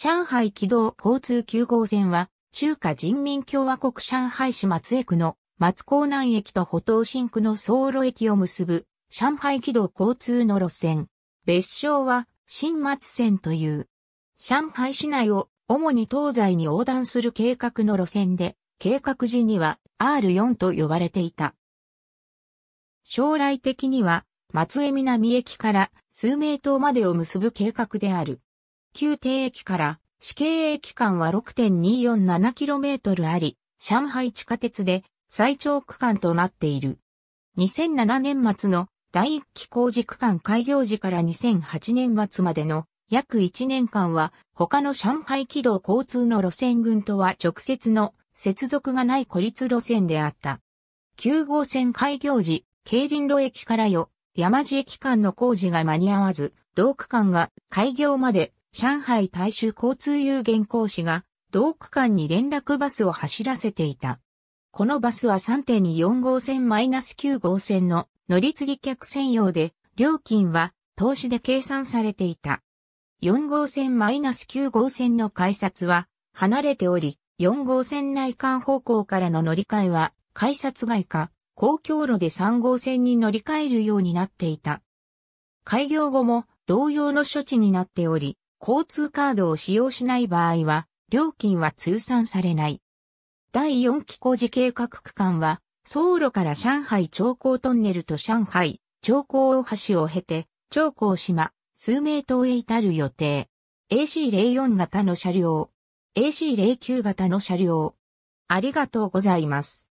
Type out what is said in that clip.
上海軌道交通9号線は、中華人民共和国上海市松江区の松江南駅と歩東新区の総路駅を結ぶ上海軌道交通の路線。別称は新松線という。上海市内を主に東西に横断する計画の路線で、計画時には R4 と呼ばれていた。将来的には松江南駅から数名島までを結ぶ計画である。旧定駅から市経駅間は 6.247km あり、上海地下鉄で最長区間となっている。2007年末の第一期工事区間開業時から2008年末までの約1年間は他の上海軌道交通の路線群とは直接の接続がない孤立路線であった。9号線開業時、京林路駅からよ、山地駅間の工事が間に合わず、同区間が開業まで上海大衆交通有限公司が同区間に連絡バスを走らせていた。このバスは3.24号線 -9 号線の乗り継ぎ客専用で、料金は投資で計算されていた。4号線 -9 号線の改札は離れており、4号線内間方向からの乗り換えは改札外か公共路で3号線に乗り換えるようになっていた。開業後も同様の処置になっており、交通カードを使用しない場合は、料金は通算されない。第4期工事計画区間は、走路から上海長江トンネルと上海長江大橋を経て、長江島、数名島へ至る予定。AC04 型の車両、AC09 型の車両。ありがとうございます。